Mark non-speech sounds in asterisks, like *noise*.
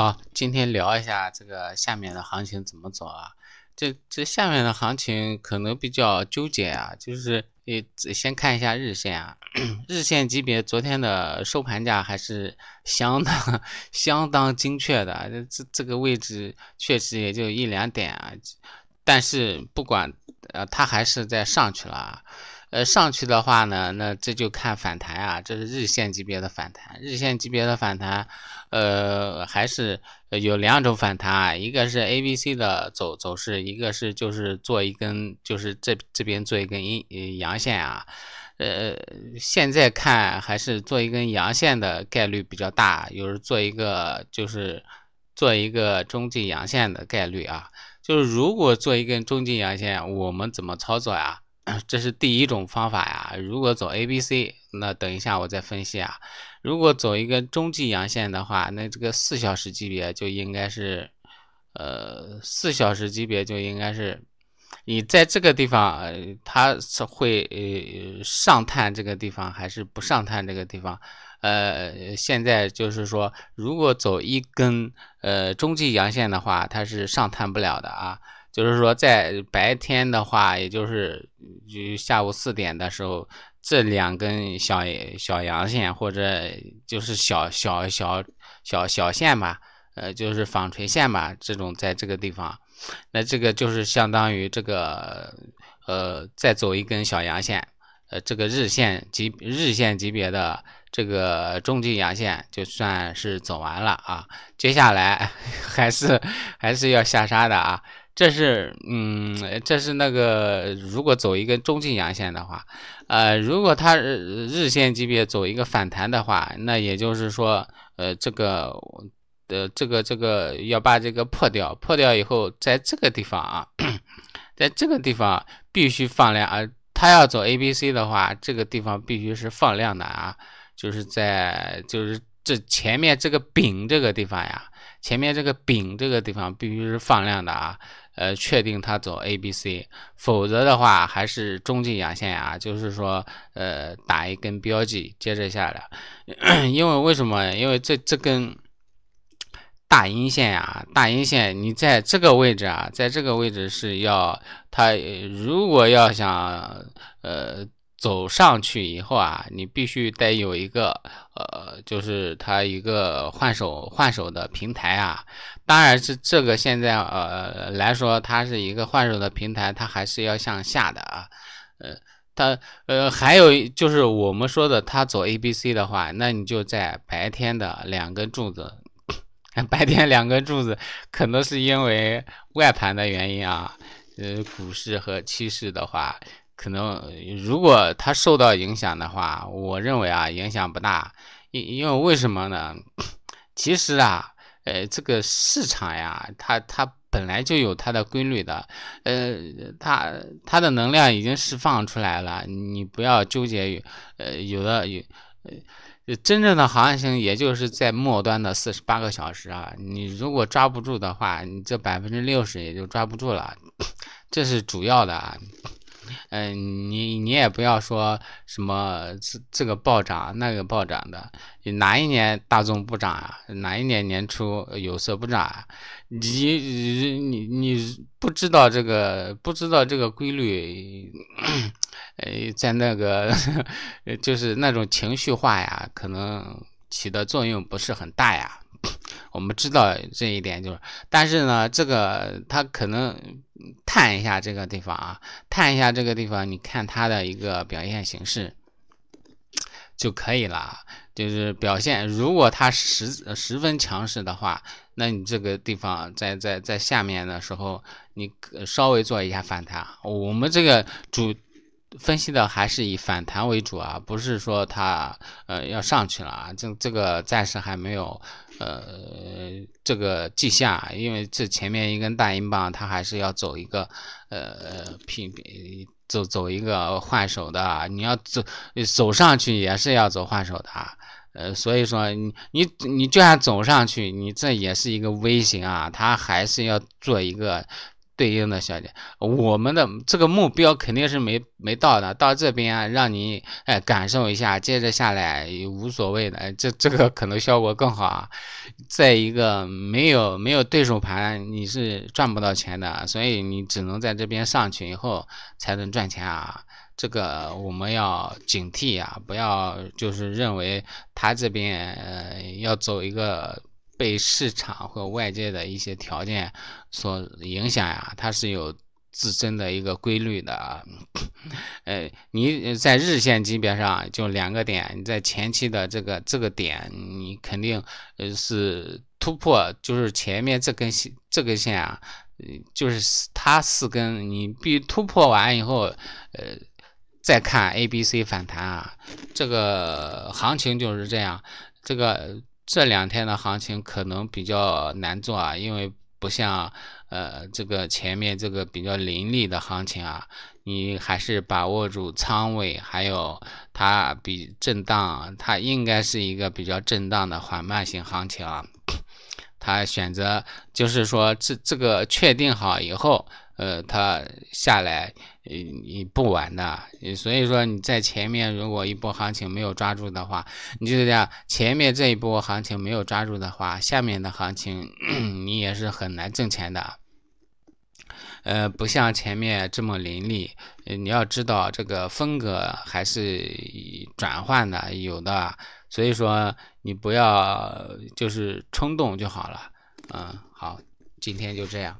好，今天聊一下这个下面的行情怎么走啊？这这下面的行情可能比较纠结啊，就是你先看一下日线啊，*clears throat* 日线级别昨天的收盘价还是相当 *laughs* 相当精确的，这这个位置确实也就一两点啊，但是不管呃，它还是在上去了。呃，上去的话呢，那这就看反弹啊，这是日线级别的反弹，日线级别的反弹，呃，还是有两种反弹啊，一个是 A B C 的走走势，一个是就是做一根就是这这边做一根阴阳线啊，呃，现在看还是做一根阳线的概率比较大，就是做一个就是做一个中继阳线的概率啊，就是如果做一根中继阳线，我们怎么操作呀？这是第一种方法呀，如果走 A、B、C，那等一下我再分析啊。如果走一根中继阳线的话，那这个四小时级别就应该是，呃，四小时级别就应该是，你在这个地方呃、它是会呃上探这个地方还是不上探这个地方？呃，现在就是说，如果走一根呃中继阳线的话，它是上探不了的啊。就是说，在白天的话，也就是下午四点的时候，这两根小小阳线或者就是小小小小小线吧，呃，就是纺锤线吧，这种在这个地方，那这个就是相当于这个呃，再走一根小阳线，呃，这个日线级日线级别的这个中继阳线就算是走完了啊，接下来 *laughs* 还是还是要下杀的啊。这是嗯，这是那个如果走一根中性阳线的话，呃，如果它日线级别走一个反弹的话，那也就是说，呃，这个，呃，这个这个要把这个破掉，破掉以后，在这个地方啊，在这个地方必须放量啊，它要走 A、B、C 的话，这个地方必须是放量的啊，就是在就是这前面这个丙这个地方呀。前面这个丙这个地方必须是放量的啊，呃，确定它走 A、B、C，否则的话还是中继阳线啊，就是说，呃，打一根标记，接着下来，*coughs* 因为为什么？因为这这根大阴线呀，大阴线，你在这个位置啊，在这个位置是要它如果要想，呃。走上去以后啊，你必须得有一个，呃，就是它一个换手换手的平台啊。当然是这个现在呃来说，它是一个换手的平台，它还是要向下的啊。呃，它呃还有就是我们说的，它走 A、B、C 的话，那你就在白天的两根柱子，*laughs* 白天两根柱子可能是因为外盘的原因啊。呃，股市和趋势的话。可能如果它受到影响的话，我认为啊影响不大，因因为为什么呢？*coughs* 其实啊，呃，这个市场呀，它它本来就有它的规律的，呃，它它的能量已经释放出来了，你不要纠结。于，呃，有的有，真正的行情也就是在末端的四十八个小时啊，你如果抓不住的话，你这百分之六十也就抓不住了，*coughs* 这是主要的啊。嗯，你你也不要说什么这这个暴涨那个暴涨的，哪一年大众不涨啊？哪一年年初有色不涨啊？你你你不知道这个不知道这个规律，呃，在那个就是那种情绪化呀，可能起的作用不是很大呀。我们知道这一点，就是，但是呢，这个它可能探一下这个地方啊，探一下这个地方，你看它的一个表现形式就可以了。就是表现，如果它十十分强势的话，那你这个地方在在在下面的时候，你稍微做一下反弹。我们这个主分析的还是以反弹为主啊，不是说它呃要上去了啊，这这个暂时还没有。呃，这个迹象，因为这前面一根大阴棒，它还是要走一个，呃，平，走走一个换手的。你要走走上去也是要走换手的，呃，所以说你你你就算走上去，你这也是一个 V 型啊，它还是要做一个。对应的小姐，我们的这个目标肯定是没没到的，到这边让你哎感受一下，接着下来也无所谓的，这这个可能效果更好啊。再一个没有没有对手盘，你是赚不到钱的，所以你只能在这边上去以后才能赚钱啊。这个我们要警惕啊，不要就是认为他这边要走一个。被市场和外界的一些条件所影响呀，它是有自身的一个规律的。呃，你在日线级别上就两个点，你在前期的这个这个点，你肯定呃是突破，就是前面这根线这根线啊，就是它四根，你必突破完以后，呃，再看 A、B、C 反弹啊，这个行情就是这样，这个。这两天的行情可能比较难做啊，因为不像呃这个前面这个比较凌厉的行情啊，你还是把握住仓位，还有它比震荡，它应该是一个比较震荡的缓慢型行情啊。他选择就是说，这这个确定好以后，呃，他下来，呃，你不玩的。所以说你在前面如果一波行情没有抓住的话，你就是这样，前面这一波行情没有抓住的话，下面的行情 *clears throat* 你也是很难挣钱的。呃，不像前面这么凌厉。你要知道，这个风格还是转换的，有的。所以说，你不要就是冲动就好了。嗯，好，今天就这样。